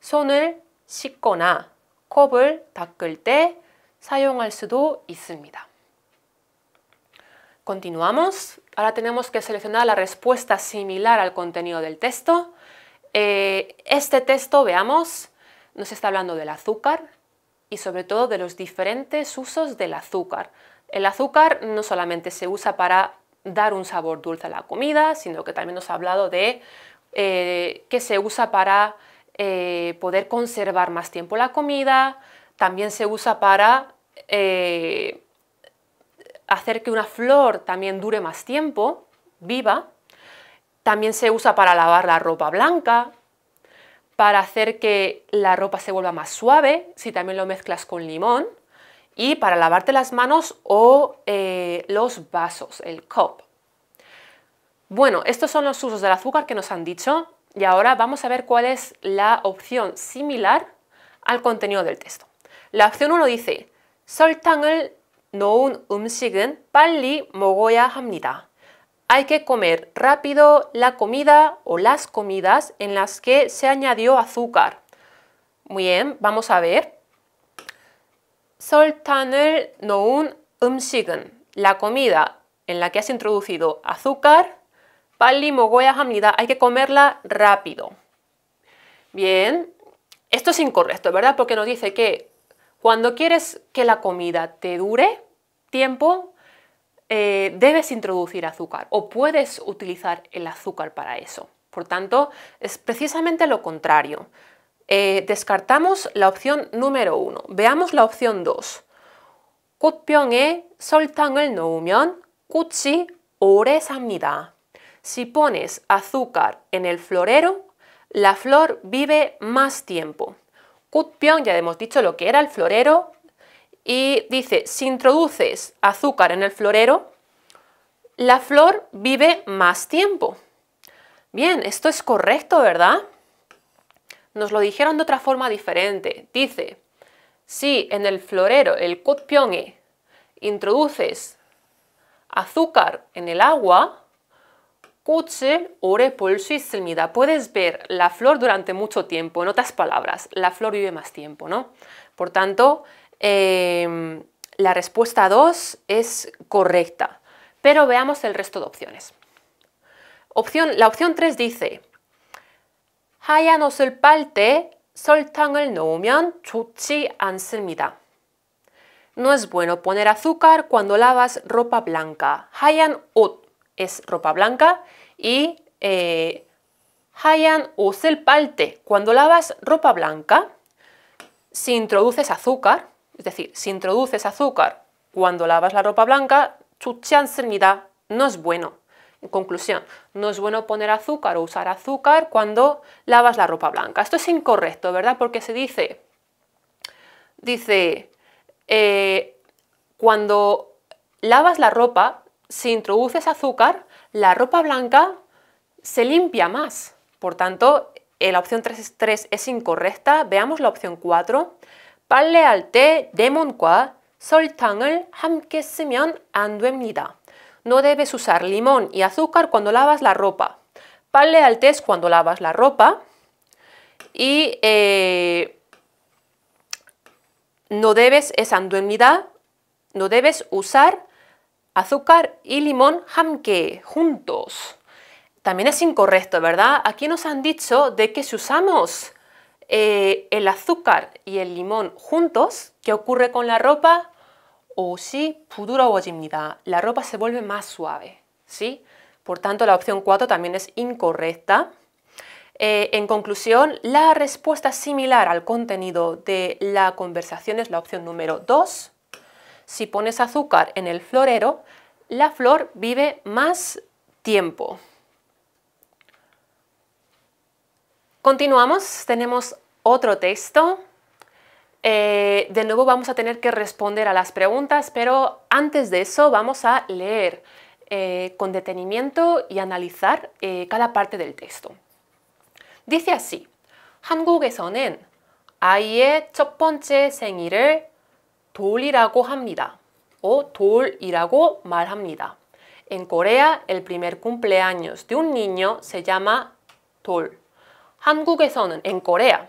shikona, 씻거나 컵을 닦을 때 사용할 수도 있습니다. Continuamos. Ahora tenemos que seleccionar la respuesta similar al contenido del texto. Eh, este texto, veamos, nos está hablando del azúcar y sobre todo de los diferentes usos del azúcar. El azúcar no solamente se usa para dar un sabor dulce a la comida, sino que también nos ha hablado de eh, que se usa para eh, poder conservar más tiempo la comida, también se usa para hacer que una flor también dure más tiempo, viva. También se usa para lavar la ropa blanca, para hacer que la ropa se vuelva más suave, si también lo mezclas con limón, y para lavarte las manos o eh, los vasos, el cop Bueno, estos son los usos del azúcar que nos han dicho y ahora vamos a ver cuál es la opción similar al contenido del texto. La opción 1 dice, soltangle un 음식은 palli mogoya hamnida. Hay que comer rápido la comida o las comidas en las que se añadió azúcar. Muy bien, vamos a ver. no un umsigen, la comida en la que has introducido azúcar. 빨리 mogoya hamnida. Hay que comerla rápido. Bien, esto es incorrecto, ¿verdad? Porque nos dice que cuando quieres que la comida te dure tiempo, eh, debes introducir azúcar o puedes utilizar el azúcar para eso. Por tanto, es precisamente lo contrario. Eh, descartamos la opción número uno. Veamos la opción dos. Si pones azúcar en el florero, la flor vive más tiempo ya hemos dicho lo que era el florero, y dice, si introduces azúcar en el florero, la flor vive más tiempo. Bien, esto es correcto, ¿verdad? Nos lo dijeron de otra forma diferente. Dice, si en el florero, el kutpyonge, introduces azúcar en el agua, 꽃을 오래 Puedes ver la flor durante mucho tiempo. En otras palabras, la flor vive más tiempo, ¿no? Por tanto, em, la respuesta 2 es correcta. Pero veamos el resto de opciones. Opción, la opción 3 dice 하얀 옷을 빨때 설탕을 넣으면 좋지 않습니다. No es bueno poner azúcar cuando lavas ropa blanca. Hayan o es ropa blanca y eh, hayan el palte. Cuando lavas ropa blanca, si introduces azúcar, es decir, si introduces azúcar cuando lavas la ropa blanca, no es bueno. En conclusión, no es bueno poner azúcar o usar azúcar cuando lavas la ropa blanca. Esto es incorrecto, ¿verdad? Porque se dice, dice, eh, cuando lavas la ropa, si introduces azúcar, la ropa blanca se limpia más. Por tanto, eh, la opción 3, es incorrecta. Veamos la opción 4. al té de 설탕을 함께 쓰면 안 No debes usar limón y azúcar cuando lavas la ropa. al té es cuando lavas la ropa. Y eh, no debes, es no debes usar azúcar y limón hamke juntos. También es incorrecto, ¿verdad? Aquí nos han dicho de que si usamos eh, el azúcar y el limón juntos, ¿qué ocurre con la ropa? O si 부드러워집니다. La ropa se vuelve más suave, Por tanto, la opción 4 también es incorrecta. Eh, en conclusión, la respuesta similar al contenido de la conversación es la opción número 2. Si pones azúcar en el florero, la flor vive más tiempo. Continuamos, tenemos otro texto. Eh, de nuevo vamos a tener que responder a las preguntas, pero antes de eso vamos a leer eh, con detenimiento y analizar eh, cada parte del texto. Dice así, 한국에서는 아이의 첫 번째 생일을 돌이라고 합니다. o 돌이라고 말합니다. En Corea, el primer cumpleaños de un niño se llama 돌. 한국에서는 en Corea.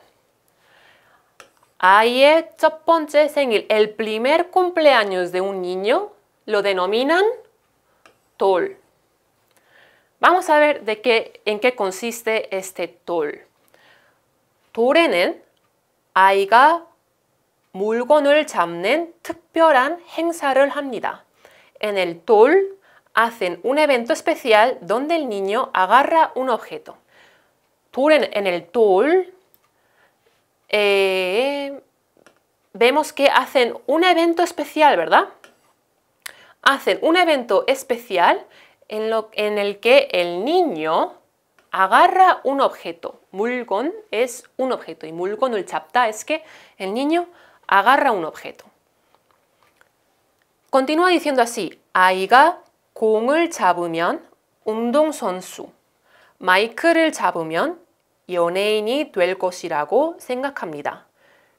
Aye, 첫 번째 생일, el primer cumpleaños de un niño lo denominan 돌. Vamos a ver de qué, en qué consiste este tol. 돌에는 아이가 물건을 잡는 특별한 행사를 hamnida. En el TOL hacen un evento especial donde el niño agarra un objeto. en, el TOL eh, vemos que hacen un evento especial, ¿verdad? Hacen un evento especial en, lo, en el que el niño agarra un objeto. Mulgon es un objeto y mulgonul chapta es que el niño agarra un objeto. Continúa diciendo así, son 공을 잡으면 운동선수, 마이크를 잡으면 연예인이 될 것이라고 생각합니다.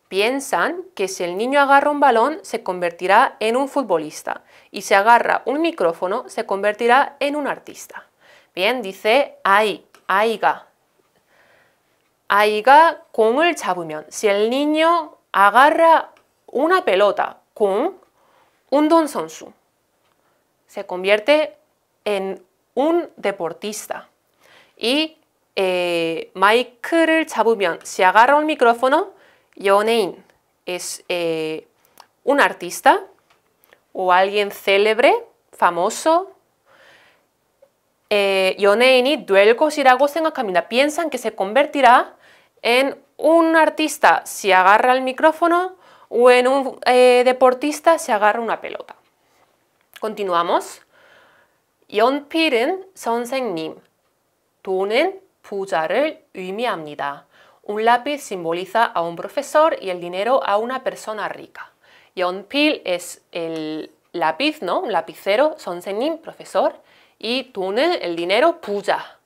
Piensan que si el niño agarra un balón se convertirá en un futbolista y si agarra un micrófono se convertirá en un artista. Bien, dice AI, aiga. Aiga el 잡으면. Si el niño agarra una pelota con un don donzonsu. Se convierte en un deportista. Y eh, 마이크를 si agarra un micrófono, yonein es eh, un artista o alguien célebre, famoso. Eh, y 연예인이 en la camina Piensan que se convertirá en un artista se agarra el micrófono o en un eh, deportista se agarra una pelota. Continuamos. 연필은 선생님, 돈은 부자를 의미합니다. Un lápiz simboliza a un profesor y el dinero a una persona rica. Yonpil es el lápiz, ¿no? Un lapicero, profesor. Y túnel, el dinero, Puja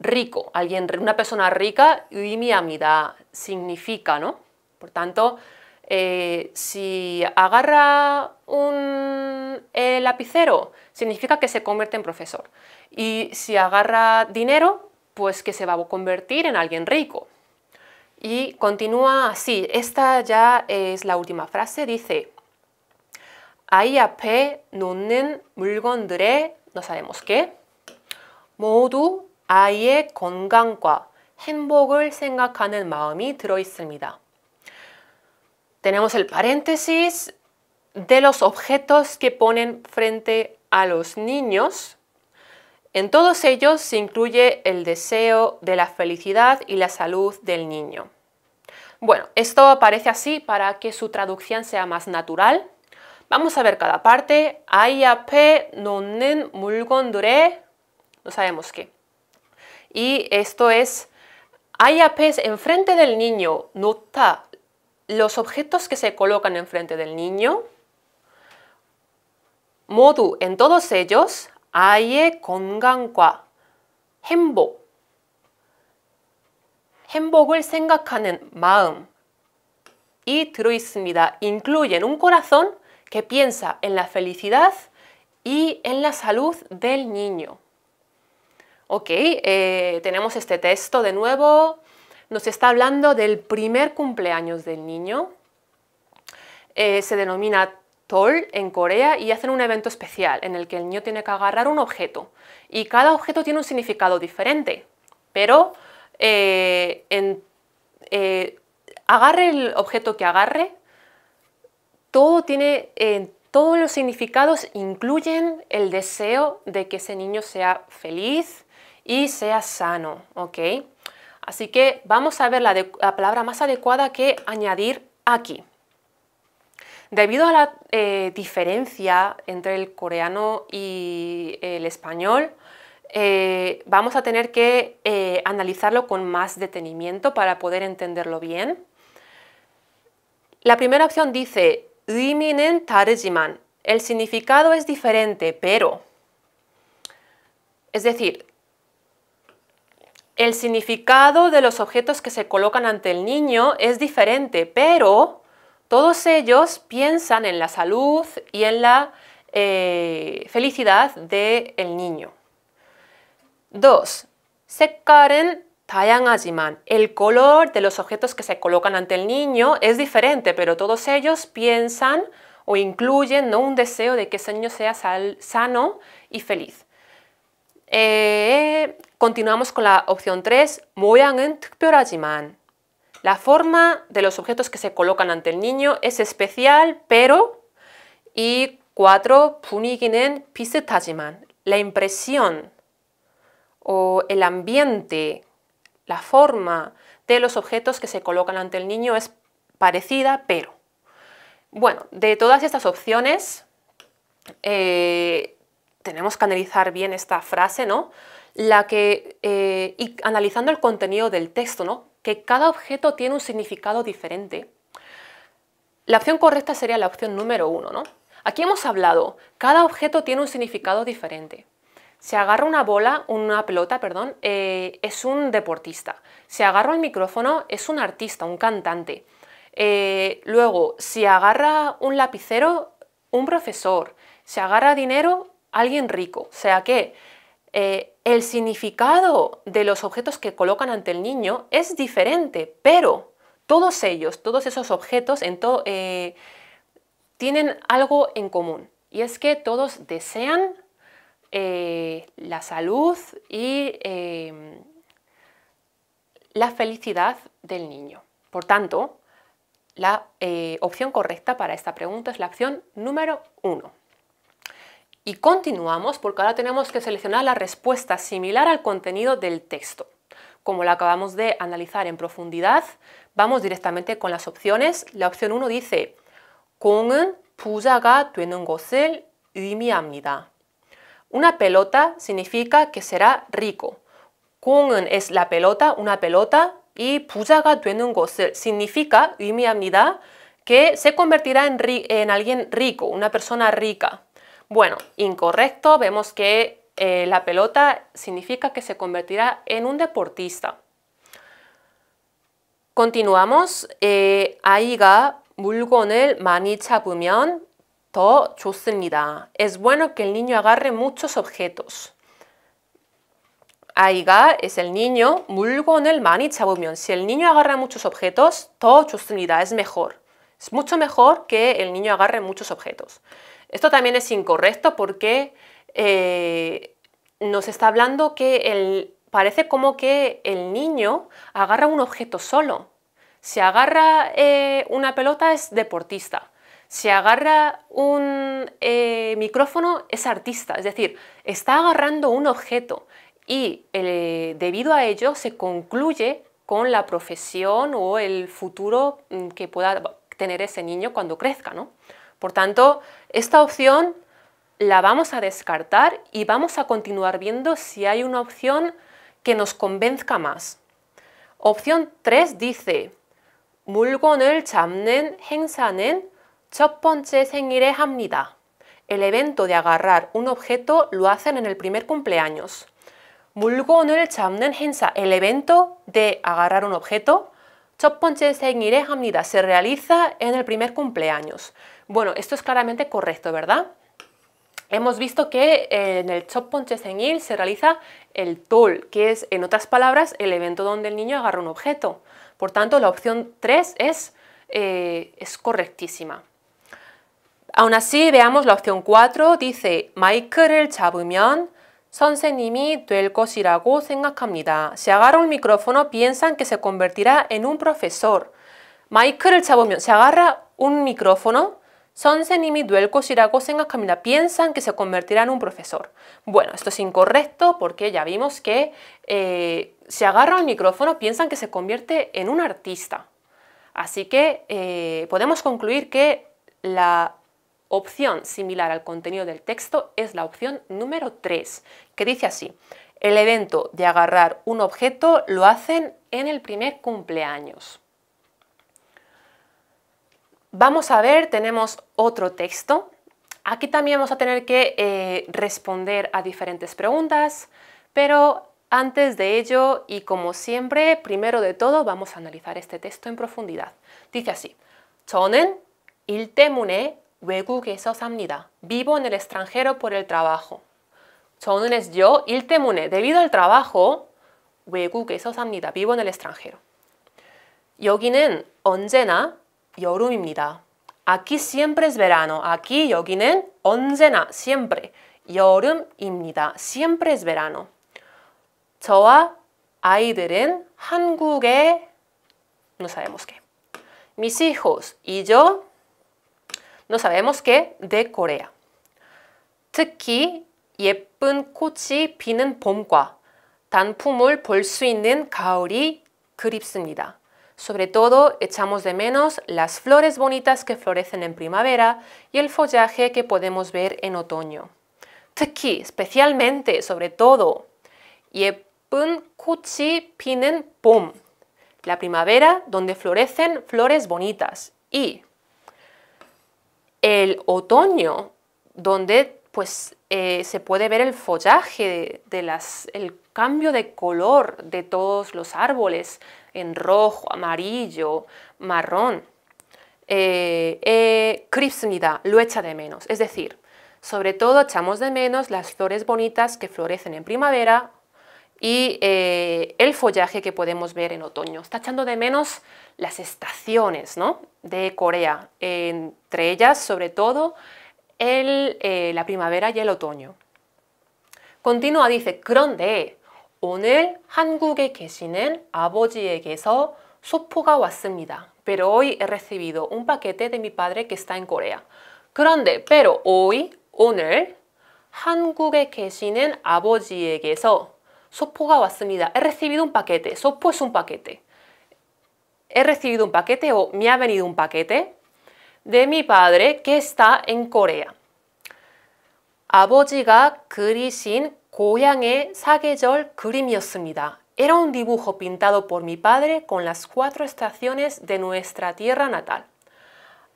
rico, alguien, una persona rica, y mi amida significa, ¿no? Por tanto, eh, si agarra un lapicero, significa que se convierte en profesor. Y si agarra dinero, pues que se va a convertir en alguien rico. Y continúa así, esta ya es la última frase, dice, 아이 앞에 놓는 no sabemos qué, 모두 건강과 행복을 Tenemos el paréntesis de los objetos que ponen frente a los niños. En todos ellos se incluye el deseo de la felicidad y la salud del niño. Bueno, esto aparece así para que su traducción sea más natural. Vamos a ver cada parte. Hay 앞에 놓는 mulgondure. no sabemos qué y esto es pez enfrente del niño, nota los objetos que se colocan enfrente del niño. Modu en todos ellos, aye hembo, se 행복을 kanen ma'am. y truismida, Incluyen un corazón que piensa en la felicidad y en la salud del niño ok, eh, tenemos este texto de nuevo, nos está hablando del primer cumpleaños del niño, eh, se denomina Tol en Corea y hacen un evento especial en el que el niño tiene que agarrar un objeto y cada objeto tiene un significado diferente, pero eh, agarre el objeto que agarre, todo tiene todos los significados incluyen el deseo de que ese niño sea feliz, y sea sano, ¿ok? Así que vamos a ver la, palabra más adecuada que añadir aquí. Debido a la eh, diferencia entre el coreano y eh, el español, eh, vamos a tener que analizarlo con más detenimiento para poder entenderlo bien. La primera opción dice El significado es diferente, pero. Es decir, el significado de los objetos que se colocan ante el niño es diferente, pero todos ellos piensan en la salud y en la eh, felicidad del el niño. 2. tayan 다양하지만 el color de los objetos que se colocan ante el niño es diferente, pero todos ellos piensan o incluyen un deseo de que ese niño sea sano y feliz. Eh, Continuamos con la opción 3, 모양은 특별하지만. La forma de los objetos que se colocan ante el niño es especial, pero... Y 4, 분위기는 비슷하지만. La impresión o el ambiente, la forma de los objetos que se colocan ante el niño es parecida, pero... Bueno, de todas estas opciones, eh, tenemos que analizar bien esta frase, ¿no? la que, eh, y analizando el contenido del texto, ¿no? que cada objeto tiene un significado diferente, la opción correcta sería la opción número uno. ¿no? Aquí hemos hablado, cada objeto tiene un significado diferente. Se agarra una bola, una pelota, perdón, eh, es un deportista. Se agarra el micrófono, es un artista, un cantante. Eh, luego, si agarra un lapicero, un profesor. Se agarra dinero, alguien rico. O sea que el significado de los objetos que colocan ante el niño es diferente, pero todos ellos, todos esos objetos eh, tienen algo en común y es que todos desean eh, la salud y em, la felicidad del niño. Por tanto, la eh, opción correcta para esta pregunta es la opción número uno y continuamos porque ahora tenemos que seleccionar la respuesta similar al contenido del texto. Como la acabamos de analizar en profundidad, vamos directamente con las opciones. La opción 1 dice 공은 부자가 되는 것을 의미합니다. Una pelota significa que será rico. 공은 es la pelota, una pelota, y 부자가 되는 것을 significa 의미합니다 que se convertirá en, en alguien rico, una persona rica. Bueno, incorrecto, vemos que eh, la pelota significa que se convertirá en un deportista. Continuamos. Eh, Aiga, 아이가 Es bueno que el niño agarre muchos objetos. Aiga es el niño, 물건을 많이 Si el niño agarra muchos objetos, 더 Es mejor. Es mucho mejor que el niño agarre muchos objetos. Esto también es incorrecto porque eh, nos está hablando que el, parece como que el niño agarra un objeto solo. Si agarra eh, una pelota es deportista. Si agarra un eh, micrófono es artista. Es decir, está agarrando un objeto y debido a ello se concluye con la profesión o el futuro mm, que pueda tener ese niño cuando crezca. Por tanto, esta opción la vamos a descartar y vamos a continuar viendo si hay una opción que nos convenzca más. Opción 3 dice El evento de agarrar un objeto lo hacen en el primer cumpleaños. el evento de agarrar un objeto, 첫 Se realiza en el primer cumpleaños. Bueno, esto es claramente correcto, ¿verdad? Hemos visto que eh, en el Chopon CHESENGIL se realiza el tol, que es, en otras palabras, el evento donde el niño agarra un objeto. Por tanto, la opción 3 es, eh, es correctísima. Aún así, veamos la opción 4, dice son 잡으면 선생님이 될 것이라고 생각합니다. Si agarra un micrófono, piensan que se convertirá en un profesor. Michael 잡으면, se agarra un micrófono, 선생님이 en 것이라고 생각합니다. Piensan que se convertirá en un profesor. Bueno, esto es incorrecto porque ya vimos que eh, si agarra el micrófono, piensan que se convierte en un artista. Así que eh, podemos concluir que la opción similar al contenido del texto es la opción número 3, que dice así, el evento de agarrar un objeto lo hacen en el primer cumpleaños. Vamos a ver, tenemos otro texto. Aquí también vamos a tener que eh, responder a diferentes preguntas, pero antes de ello y como siempre, primero de todo vamos a analizar este texto en profundidad. Dice así, 저는 일 때문에 외국에서 삽니다. Vivo en el extranjero por el trabajo. 저는 es yo, 일 때문에, debido al trabajo, 외국에서 삽니다. Vivo en el extranjero. 여기는 언제나 여름입니다. Aquí siempre es verano. Aquí 여기는 언제나 siempre 여름입니다. Siempre es verano. 저와 아이들은 한국에 no sabemos qué. Mis hijos y yo no sabemos qué de Corea. 특히 예쁜 꽃이 피는 봄과 단풍을 볼 수 있는 가을이 그립습니다. Sobre todo echamos de menos las flores bonitas que florecen en primavera y el follaje que podemos ver en otoño. 특히, especialmente, sobre todo. pum. La primavera donde florecen flores bonitas. Y el otoño donde pues eh, se puede ver el follaje, de las, el cambio de color de todos los árboles en rojo, amarillo, marrón. Eh, eh lo echa de menos. Es decir, sobre todo echamos de menos las flores bonitas que florecen en primavera y eh, el follaje que podemos ver en otoño. Está echando de menos las estaciones de Corea, entre ellas sobre todo eh, la primavera y el otoño. Continúa, dice, 오늘 한국에 계시는 아버지에게서 소포가 왔습니다. Pero hoy he recibido un paquete de mi padre que está en Corea. 그런데, pero hoy, 오늘, 한국에 계시는 아버지에게서 소포가 왔습니다. He recibido un paquete. 소포 es un paquete. He recibido un paquete o me ha venido un paquete de mi padre que está en Corea. 아버지가 그리신 고향의 사계절 그림이었습니다. Era un dibujo pintado por mi padre con las cuatro estaciones de nuestra tierra natal.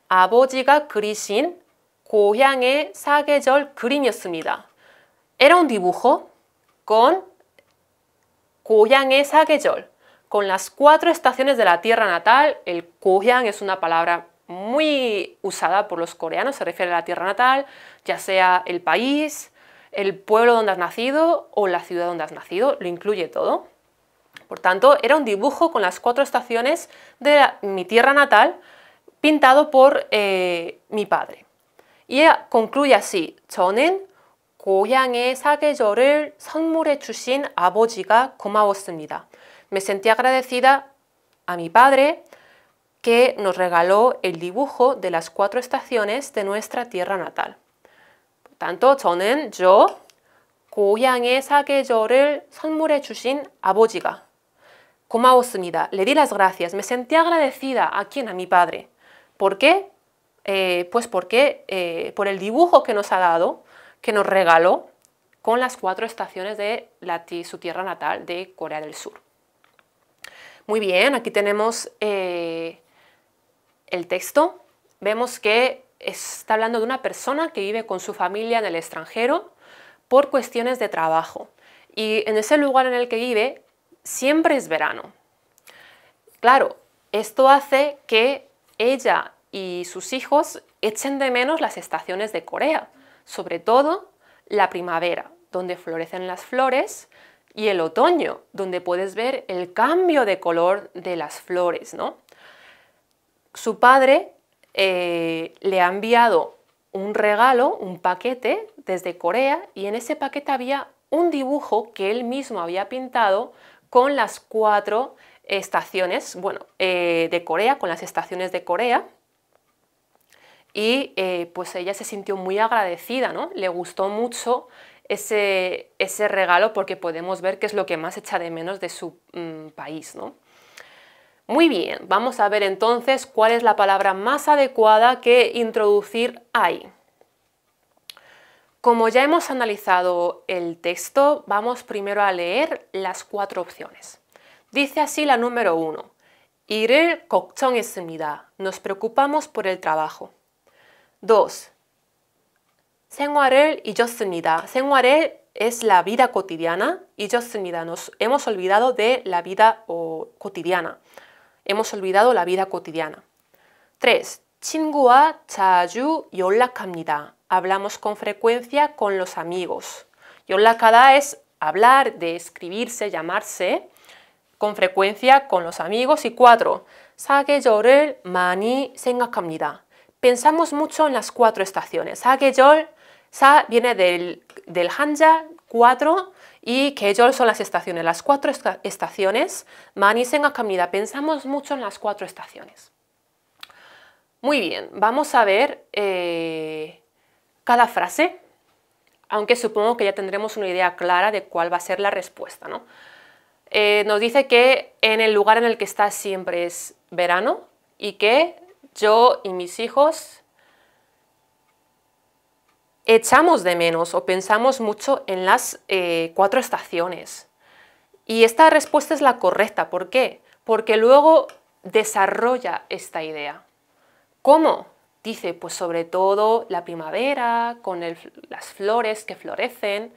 아버지가 그리신 고향의 사계절 그림이었습니다. Era un dibujo con 고향의 사계절, con las cuatro estaciones de la tierra natal. El 고향 es una palabra muy usada por los coreanos, se refiere a la tierra natal, ya sea el país, el pueblo donde has nacido o la ciudad donde has nacido, lo incluye todo. Por tanto, era un dibujo con las cuatro estaciones de mi tierra natal pintado por eh, mi padre. Y concluye así, 저는 고향의 사계절을 선물해 주신 아버지가 고마웠습니다. Me sentí agradecida a mi padre que nos regaló el dibujo de las cuatro estaciones de nuestra tierra natal. Por tanto, 저는 yo 고향의 사계절을 선물해 주신 아버지가 고마웠습니다. Le di las gracias. Me sentí agradecida a quien a mi padre. ¿Por qué? Eh, pues porque eh, por el dibujo que nos ha dado, que nos regaló con las cuatro estaciones de la, su tierra natal de Corea del Sur. Muy bien, aquí tenemos eh, el texto, vemos que está hablando de una persona que vive con su familia en el extranjero por cuestiones de trabajo. Y en ese lugar en el que vive siempre es verano. Claro, esto hace que ella y sus hijos echen de menos las estaciones de Corea, sobre todo la primavera, donde florecen las flores, y el otoño, donde puedes ver el cambio de color de las flores, ¿no? su padre eh, le ha enviado un regalo, un paquete desde Corea y en ese paquete había un dibujo que él mismo había pintado con las cuatro estaciones, bueno, eh, de Corea, con las estaciones de Corea. Y eh, pues ella se sintió muy agradecida, ¿no? Le gustó mucho ese, ese regalo porque podemos ver que es lo que más echa de menos de su mm, país, ¿no? Muy bien, vamos a ver entonces cuál es la palabra más adecuada que introducir ahí. Como ya hemos analizado el texto, vamos primero a leer las cuatro opciones. Dice así la número uno. 일을 걱정했습니다. Nos preocupamos por el trabajo. 2. 생활을 잊었습니다. es la vida cotidiana. y 잊었습니다. Nos hemos olvidado de la vida cotidiana. Hemos olvidado la vida cotidiana. 3. 친구와 자주 연락합니다. Hablamos con frecuencia con los amigos. kada es hablar, de escribirse, llamarse con frecuencia con los amigos. Y 4. 사계절을 많이 생각합니다. Pensamos mucho en las cuatro estaciones. 사계절, sa viene del, del hanja, 4, y que ellos son las estaciones, las cuatro estaciones. en la pensamos mucho en las cuatro estaciones. Muy bien, vamos a ver eh, cada frase, aunque supongo que ya tendremos una idea clara de cuál va a ser la respuesta. ¿no? Eh, nos dice que en el lugar en el que está siempre es verano y que yo y mis hijos echamos de menos o pensamos mucho en las eh, cuatro estaciones. Y esta respuesta es la correcta. ¿Por qué? Porque luego desarrolla esta idea. ¿Cómo? Dice, pues sobre todo la primavera, con las flores que florecen,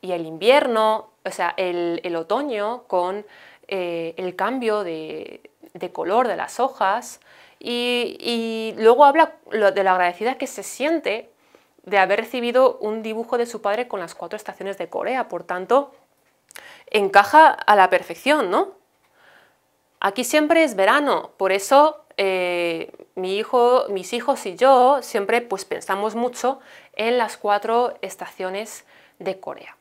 y el invierno, o sea, el, otoño con eh, el cambio de, color de las hojas. Y, y luego habla de la agradecida que se siente de haber recibido un dibujo de su padre con las cuatro estaciones de Corea, por tanto, encaja a la perfección, ¿no? Aquí siempre es verano, por eso eh, mi hijo, mis hijos y yo siempre pues, pensamos mucho en las cuatro estaciones de Corea.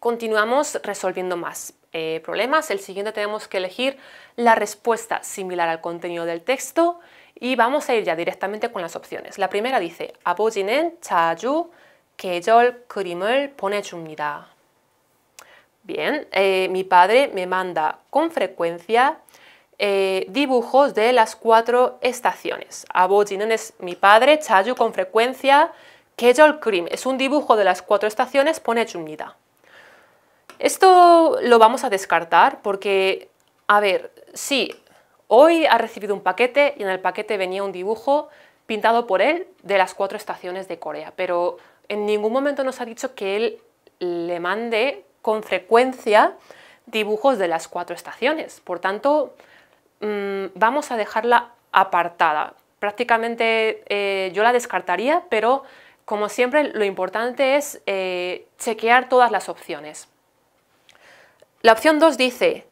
Continuamos resolviendo más eh, problemas. El siguiente tenemos que elegir la respuesta similar al contenido del texto y vamos a ir ya directamente con las opciones. La primera dice 아버지는 자주 계절 그림을 보내줍니다. Bien, eh, mi padre me manda con frecuencia eh, dibujos de las cuatro estaciones. 아버지는 es mi padre, 자주 con frecuencia, 계절 그림 es un dibujo de las cuatro estaciones, 보내줍니다. Esto lo vamos a descartar porque, a ver, sí, Hoy ha recibido un paquete y en el paquete venía un dibujo pintado por él de las cuatro estaciones de Corea, pero en ningún momento nos ha dicho que él le mande con frecuencia dibujos de las cuatro estaciones. Por tanto, mm, vamos a dejarla apartada. Prácticamente eh, yo la descartaría, pero como siempre lo importante es eh, chequear todas las opciones. La opción 2 dice,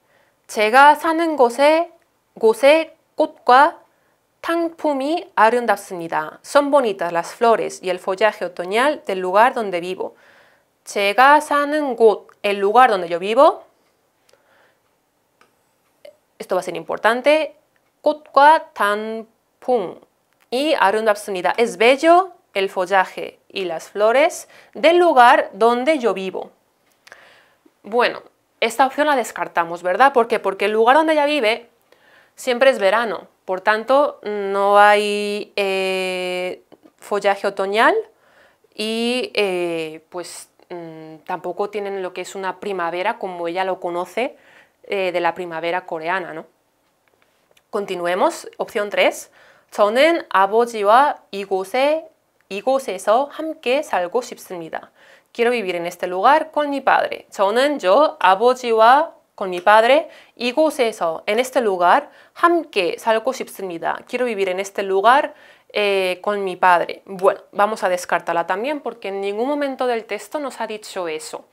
chega 사는 곳의 꽃과 pumi 아름답습니다. Son bonitas las flores y el follaje otoñal del lugar donde vivo. chega 사는 el lugar donde yo vivo. Esto va a ser importante. tan y 아름답습니다. Es bello el follaje y las flores del lugar donde yo vivo. Bueno, esta opción la descartamos, ¿verdad? ¿Por qué? Porque el lugar donde ella vive Siempre es verano, por tanto no hay eh, follaje otoñal y eh, pues mm, tampoco tienen lo que es una primavera como ella lo conoce eh, de la primavera coreana. ¿no? Continuemos, opción 3. 저는 아버지와 이곳에 이곳에서 함께 살고 싶습니다. Quiero vivir en este lugar con mi padre con mi padre y eso en este lugar 함께 살고 싶습니다. Quiero vivir en este lugar eh, con mi padre. Bueno, vamos a descartarla también porque en ningún momento del texto nos ha dicho eso.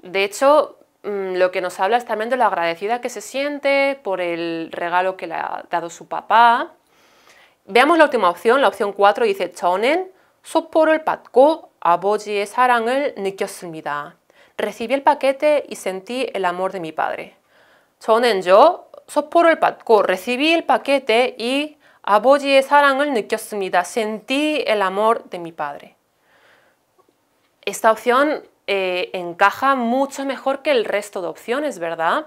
De hecho, mm, lo que nos habla es también de la agradecida que se siente por el regalo que le ha dado su papá. Veamos la última opción, la opción 4 dice 저는 소포를 받고 아버지의 사랑을 느꼈습니다 recibí el paquete y sentí el amor de mi padre. yo el 받고 recibí el paquete y 아버지의 사랑을 느꼈습니다. Sentí el amor de mi padre. Esta opción eh, encaja mucho mejor que el resto de opciones, ¿verdad?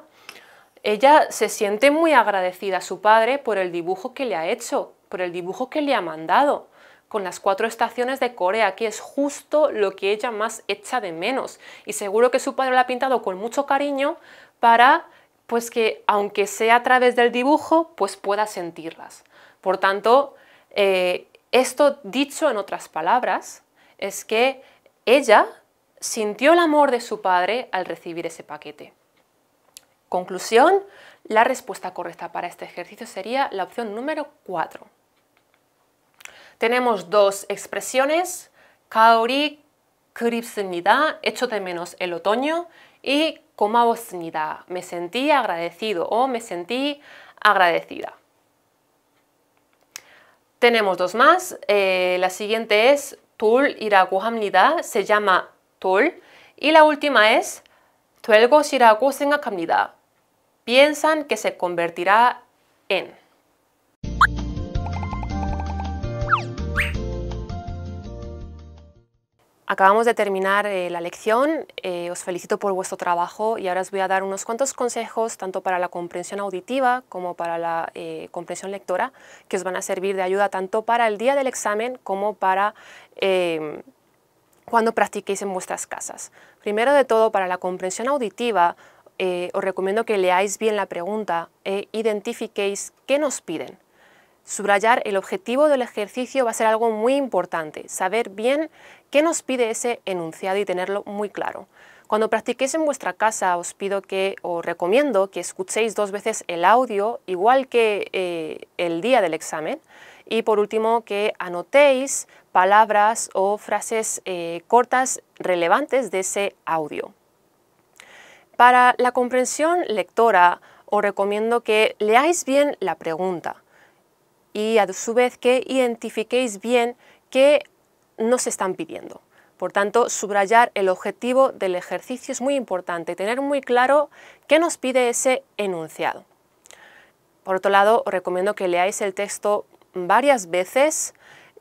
Ella se siente muy agradecida a su padre por el dibujo que le ha hecho, por el dibujo que le ha mandado con las cuatro estaciones de Corea, que es justo lo que ella más echa de menos. Y seguro que su padre la ha pintado con mucho cariño para pues que aunque sea a través del dibujo, pues pueda sentirlas. Por tanto, eh, esto dicho en otras palabras, es que ella sintió el amor de su padre al recibir ese paquete. Conclusión, la respuesta correcta para este ejercicio sería la opción número 4 tenemos dos expresiones, kaori kripsnida, hecho de menos el otoño, y komaosnida, me sentí agradecido o me sentí agradecida. Tenemos dos más, eh, la siguiente es tul irakuhamnida, se llama tul. y la última es Tuelgo piensan que se convertirá en. Acabamos de terminar eh, la lección, eh, os felicito por vuestro trabajo y ahora os voy a dar unos cuantos consejos tanto para la comprensión auditiva como para la eh, comprensión lectora que os van a servir de ayuda tanto para el día del examen como para cuando practiquéis en vuestras casas. Primero de todo, para la comprensión auditiva os recomiendo que leáis bien la pregunta e identifiquéis qué nos piden. Subrayar el objetivo del ejercicio va a ser algo muy importante, saber bien ¿Qué nos pide ese enunciado y tenerlo muy claro? Cuando practiquéis en vuestra casa os pido que, os recomiendo que escuchéis dos veces el audio, igual que eh, el día del examen, y por último que anotéis palabras o frases eh, cortas relevantes de ese audio. Para la comprensión lectora os recomiendo que leáis bien la pregunta y a su vez que identifiquéis bien qué no se están pidiendo. Por tanto, subrayar el objetivo del ejercicio es muy importante, tener muy claro qué nos pide ese enunciado. Por otro lado, os recomiendo que leáis el texto varias veces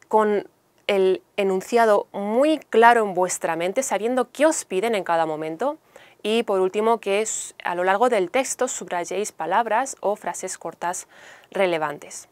con el enunciado muy claro en vuestra mente, sabiendo qué os piden en cada momento. Y por último, que a lo largo del texto subrayéis palabras o frases cortas relevantes.